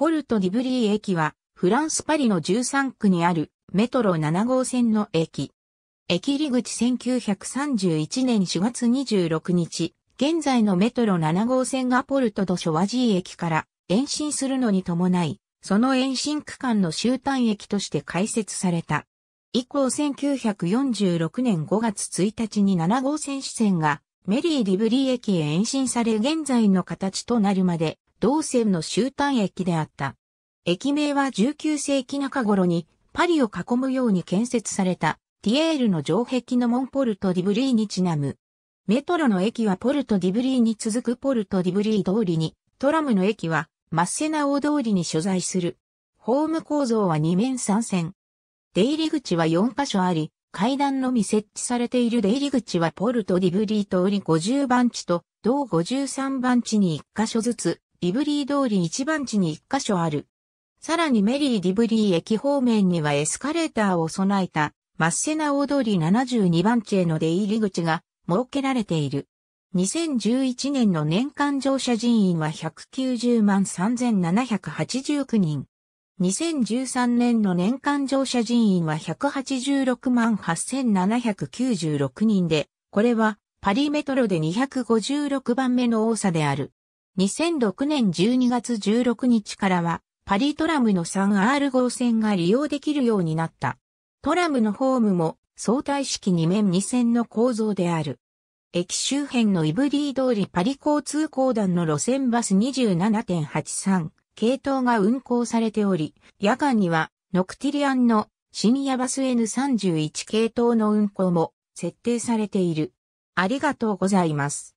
ポルトディブリー駅は、フランス・パリの13区にあるメトロ7号線の駅。駅入り口1931年4月26日、現在のメトロ7号線がポルトド・ショワジー駅から延伸するのに伴い、その延伸区間の終端駅として開設された。以降1946年5月1日に7号線支線がメリー・ディブリー駅へ延伸され現在の形となるまで同線の終端駅であった。駅名は19世紀中頃にパリを囲むように建設されたティエールの城壁のモンポルト・ディブリーにちなむ。メトロの駅はポルト・ディブリーに続くポルト・ディブリー通りに、トラムの駅はマッセナ大通りに所在する。ホーム構造は2面3線。出入り口は4カ所あり、階段のみ設置されている出入り口はポルト・ディブリー通り50番地と同53番地に1カ所ずつイブリー通り一番地に一箇所ある。さらにメリー・ディブリー駅方面にはエスカレーターを備えたマッセナ大通り72番地への出入り口が設けられている。2011年の年間乗車人員は190万3789人。2013年の年間乗車人員は186万8796人で、これはパリメトロで256番目の多さである。2006年12月16日からは、パリトラムの 3R 号線が利用できるようになった。トラムのホームも相対式2面2線の構造である。駅周辺のイブリー通りパリ交通公団の路線バス27.83系統が運行されており、夜間にはノクティリアンの深夜バス N31 系統の運行も設定されている。ありがとうございます。